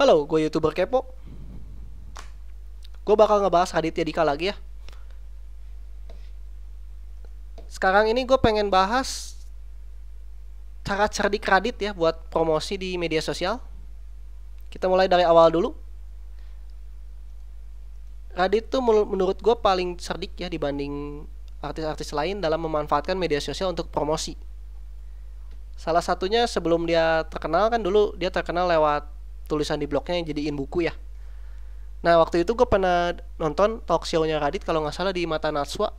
Halo, gue youtuber kepo. Gue bakal ngebahas Raditya Dika lagi ya. Sekarang ini gue pengen bahas cara cerdik Radit ya buat promosi di media sosial. Kita mulai dari awal dulu. Radit tuh menurut gue paling cerdik ya dibanding artis-artis lain dalam memanfaatkan media sosial untuk promosi. Salah satunya sebelum dia terkenal kan dulu dia terkenal lewat tulisan di blognya yang jadiin buku ya nah waktu itu gue pernah nonton talk show-nya Radit kalau nggak salah di Mata Naswa.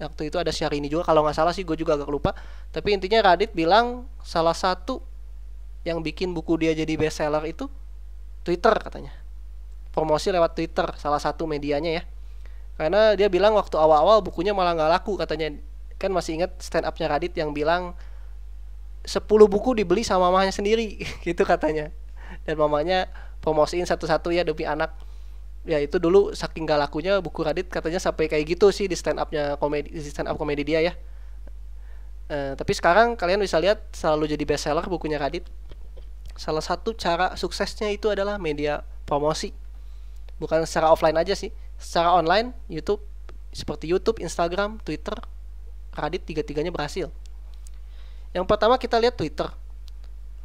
waktu itu ada ini juga kalau nggak salah sih gue juga agak lupa tapi intinya Radit bilang salah satu yang bikin buku dia jadi bestseller itu Twitter katanya promosi lewat Twitter salah satu medianya ya karena dia bilang waktu awal-awal bukunya malah nggak laku katanya kan masih ingat stand up-nya Radit yang bilang 10 buku dibeli sama mamanya sendiri gitu katanya dan mamanya promosiin satu-satu ya demi anak ya itu dulu saking gak lakunya buku Radit katanya sampai kayak gitu sih di stand upnya komedi di stand up komedi dia ya uh, tapi sekarang kalian bisa lihat selalu jadi bestseller bukunya Radit salah satu cara suksesnya itu adalah media promosi bukan secara offline aja sih secara online YouTube seperti YouTube Instagram Twitter Radit tiga-tiganya berhasil yang pertama kita lihat Twitter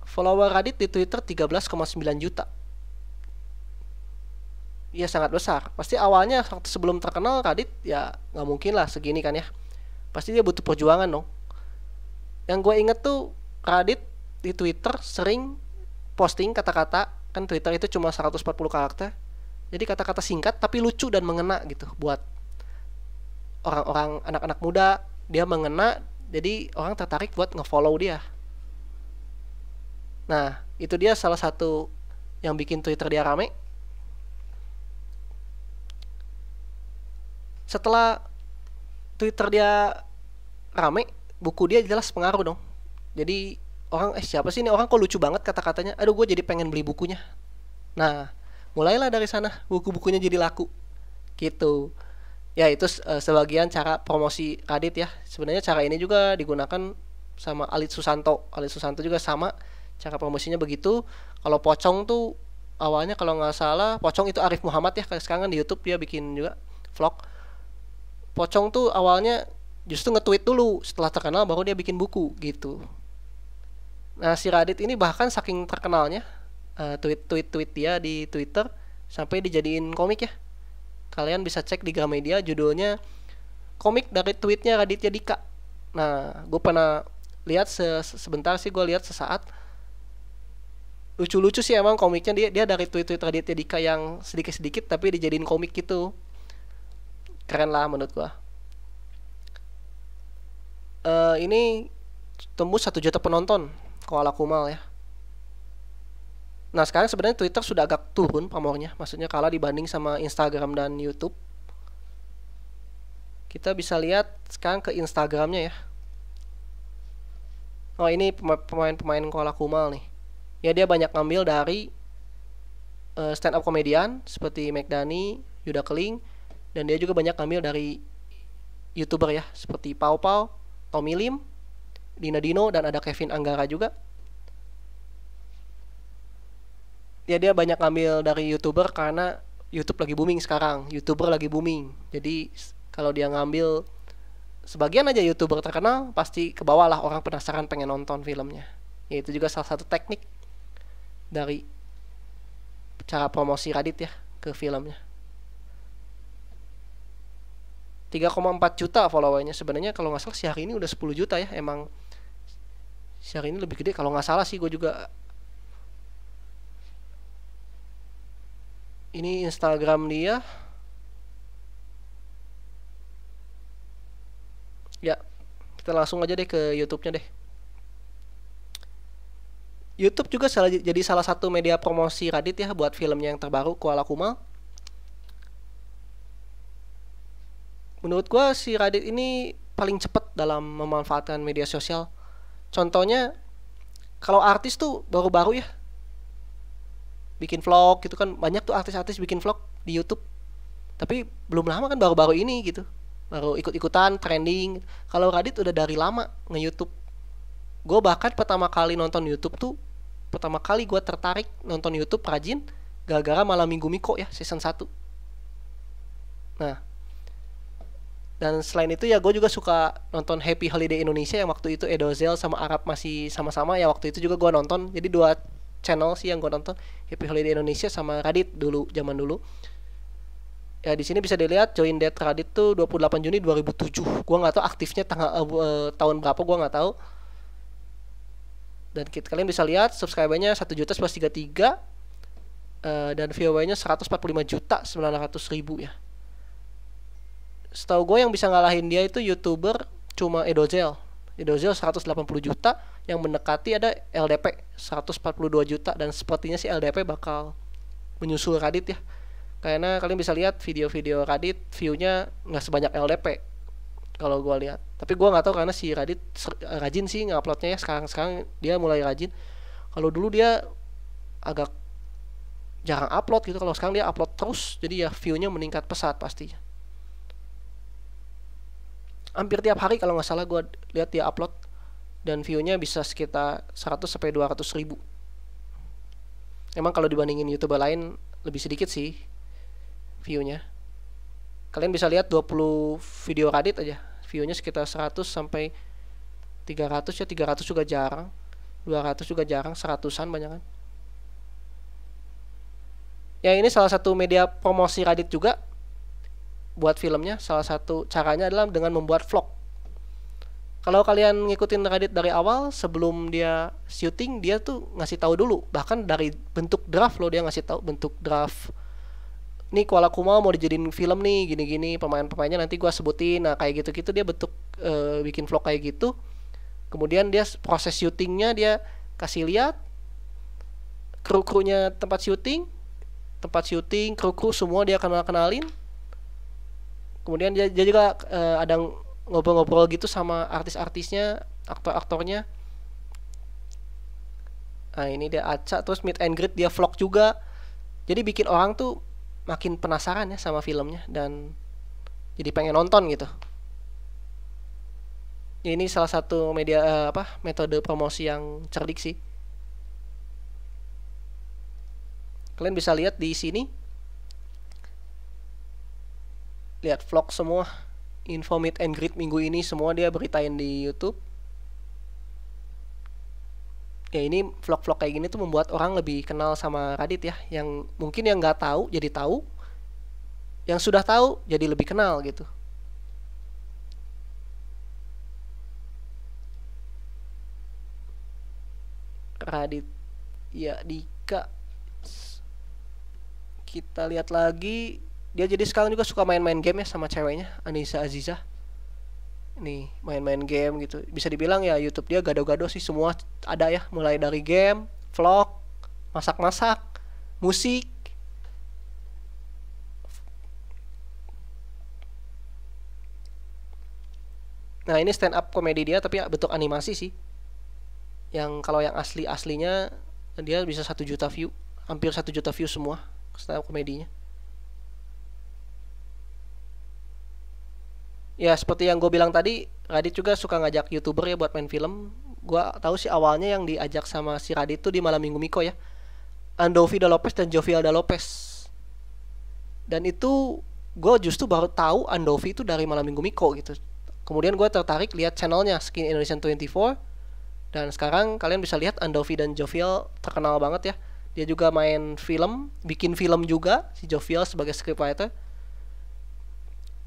follower Radit di Twitter 13,9 juta. Ya sangat besar. Pasti awalnya sebelum terkenal Radit ya nggak mungkin lah segini kan ya. Pasti dia butuh perjuangan dong. Yang gue inget tuh Radit di Twitter sering posting kata-kata kan Twitter itu cuma 140 karakter. Jadi kata-kata singkat tapi lucu dan mengena gitu buat orang-orang anak-anak muda dia mengena jadi orang tertarik buat ngefollow dia Nah, itu dia salah satu yang bikin Twitter dia rame. Setelah Twitter dia rame, buku dia jelas pengaruh dong. Jadi orang eh siapa sih ini orang kok lucu banget kata-katanya. Aduh, gue jadi pengen beli bukunya. Nah, mulailah dari sana buku-bukunya jadi laku. Gitu. Ya itu uh, sebagian cara promosi Radit ya. Sebenarnya cara ini juga digunakan sama Alit Susanto. Alit Susanto juga sama cara promosinya begitu kalau pocong tuh awalnya kalau nggak salah pocong itu Arif Muhammad ya sekarang kan di YouTube dia bikin juga vlog pocong tuh awalnya justru nge-tweet dulu setelah terkenal baru dia bikin buku gitu nah si Radit ini bahkan saking terkenalnya eh, tweet tweet tweet dia di Twitter sampai dijadiin komik ya kalian bisa cek di Gramedia judulnya komik dari tweetnya Raditya Dika nah gue pernah lihat se sebentar sih gue lihat sesaat lucu-lucu sih emang komiknya dia dia dari tweet-tweet Raditya Dika yang sedikit-sedikit tapi dijadiin komik gitu keren lah menurut gua uh, ini tembus satu juta penonton Koala Kumal ya nah sekarang sebenarnya Twitter sudah agak turun pamornya maksudnya kalah dibanding sama Instagram dan YouTube kita bisa lihat sekarang ke Instagramnya ya oh ini pemain-pemain Koala Kumal nih ya dia banyak ngambil dari uh, eh, stand up komedian seperti McDani, Yuda Keling dan dia juga banyak ngambil dari youtuber ya seperti Pau Pau, Tommy Lim, Dina Dino dan ada Kevin Anggara juga. Ya dia banyak ngambil dari youtuber karena YouTube lagi booming sekarang, youtuber lagi booming. Jadi kalau dia ngambil sebagian aja youtuber terkenal pasti ke bawah lah orang penasaran pengen nonton filmnya. Ya, itu juga salah satu teknik dari cara promosi Radit ya ke filmnya 3,4 juta followernya sebenarnya kalau nggak salah si hari ini udah 10 juta ya emang si hari ini lebih gede kalau nggak salah sih gue juga ini Instagram dia ya kita langsung aja deh ke YouTube-nya deh YouTube juga salah, jadi salah satu media promosi Radit ya buat filmnya yang terbaru Kuala Kumal. Menurut gua si Radit ini paling cepat dalam memanfaatkan media sosial. Contohnya kalau artis tuh baru-baru ya bikin vlog gitu kan banyak tuh artis-artis bikin vlog di YouTube tapi belum lama kan baru-baru ini gitu baru ikut-ikutan trending kalau Radit udah dari lama nge YouTube gue bahkan pertama kali nonton YouTube tuh pertama kali gue tertarik nonton YouTube rajin gara-gara malam minggu Miko ya season 1 nah dan selain itu ya gue juga suka nonton Happy Holiday Indonesia yang waktu itu Edozel sama Arab masih sama-sama ya waktu itu juga gue nonton jadi dua channel sih yang gue nonton Happy Holiday Indonesia sama Radit dulu zaman dulu ya di sini bisa dilihat join date Radit tuh 28 Juni 2007 gue nggak tahu aktifnya tanggal uh, eh, eh, tahun berapa gue nggak tahu dan kita, kalian bisa lihat subscribernya satu juta tiga tiga eh, dan viewernya lima juta sembilan ratus ribu ya. Setahu gue yang bisa ngalahin dia itu youtuber cuma Edozel. Edozel puluh juta yang mendekati ada LDP 142 juta dan sepertinya si LDP bakal menyusul Radit ya. Karena kalian bisa lihat video-video Radit viewnya nggak sebanyak LDP kalau gue lihat tapi gue nggak tahu karena si Radit eh, rajin sih nguploadnya ya sekarang sekarang dia mulai rajin kalau dulu dia agak jarang upload gitu kalau sekarang dia upload terus jadi ya viewnya meningkat pesat pastinya hampir tiap hari kalau nggak salah gue lihat dia upload dan viewnya bisa sekitar 100 sampai 200 ribu emang kalau dibandingin youtuber lain lebih sedikit sih viewnya kalian bisa lihat 20 video Radit aja viewnya sekitar 100 sampai 300 ya 300 juga jarang 200 juga jarang 100an banyak kan ya ini salah satu media promosi Radit juga buat filmnya salah satu caranya adalah dengan membuat vlog kalau kalian ngikutin Radit dari awal sebelum dia syuting dia tuh ngasih tahu dulu bahkan dari bentuk draft lo dia ngasih tahu bentuk draft nih Kuala Kumau mau dijadiin film nih gini-gini pemain-pemainnya nanti gue sebutin nah kayak gitu-gitu dia bentuk e, bikin vlog kayak gitu kemudian dia proses syutingnya dia kasih lihat kru-krunya tempat syuting tempat syuting kru-kru semua dia kenal kenalin kemudian dia, dia juga e, ada ngobrol-ngobrol gitu sama artis-artisnya aktor-aktornya Nah ini dia acak terus meet and greet dia vlog juga. Jadi bikin orang tuh makin penasaran ya sama filmnya dan jadi pengen nonton gitu. Ini salah satu media uh, apa metode promosi yang cerdik sih. Kalian bisa lihat di sini. Lihat vlog semua info meet and greet minggu ini semua dia beritain di YouTube ya ini vlog-vlog kayak gini tuh membuat orang lebih kenal sama Radit ya yang mungkin yang nggak tahu jadi tahu yang sudah tahu jadi lebih kenal gitu Radit ya Dika kita lihat lagi dia jadi sekarang juga suka main-main game ya sama ceweknya Anissa Aziza nih main-main game gitu bisa dibilang ya YouTube dia gado-gado sih semua ada ya mulai dari game vlog masak-masak musik Nah ini stand up komedi dia tapi ya bentuk animasi sih. Yang kalau yang asli aslinya dia bisa satu juta view, hampir satu juta view semua stand up komedinya. ya seperti yang gue bilang tadi Radit juga suka ngajak youtuber ya buat main film gue tahu sih awalnya yang diajak sama si Radit tuh di malam minggu Miko ya Andovi da Lopez dan Jovial da Lopez dan itu gue justru baru tahu Andovi itu dari malam minggu Miko gitu kemudian gue tertarik lihat channelnya Skin Indonesian 24 dan sekarang kalian bisa lihat Andovi dan Jovial terkenal banget ya dia juga main film bikin film juga si Jovial sebagai scriptwriter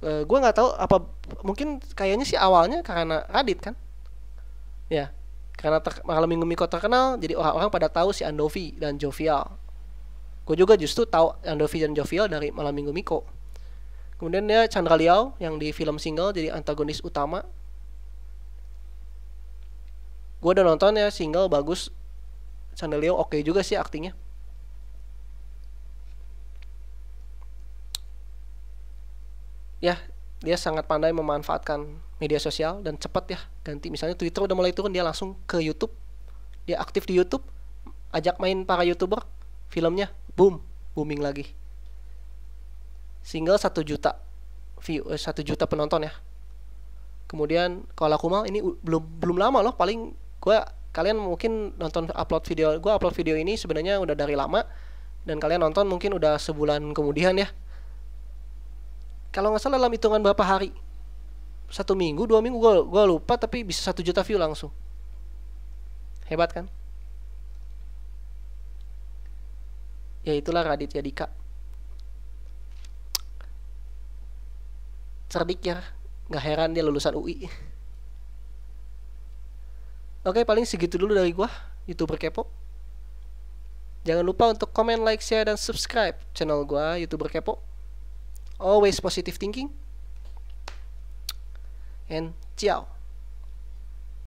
uh, eh, gue nggak tahu apa mungkin kayaknya sih awalnya karena Radit kan ya karena malam minggu Miko terkenal jadi orang-orang pada tahu si Andovi dan Jovial gue juga justru tahu Andovi dan Jovial dari malam minggu Miko kemudian dia Chandra Liao yang di film single jadi antagonis utama gue udah nonton ya single bagus Chandra Liao oke okay juga sih aktingnya ya dia sangat pandai memanfaatkan media sosial dan cepat ya ganti misalnya Twitter udah mulai turun dia langsung ke YouTube dia aktif di YouTube ajak main para youtuber filmnya boom booming lagi single satu juta view eh, juta penonton ya kemudian kalau aku Kumal ini belum belum lama loh paling gue kalian mungkin nonton upload video gue upload video ini sebenarnya udah dari lama dan kalian nonton mungkin udah sebulan kemudian ya kalau nggak salah dalam hitungan berapa hari satu minggu dua minggu gue gua lupa tapi bisa satu juta view langsung hebat kan ya itulah Radit Dika cerdik ya nggak heran dia lulusan UI oke paling segitu dulu dari gue, youtuber kepo jangan lupa untuk komen like share dan subscribe channel gue, youtuber kepo Always positive thinking. And ciao.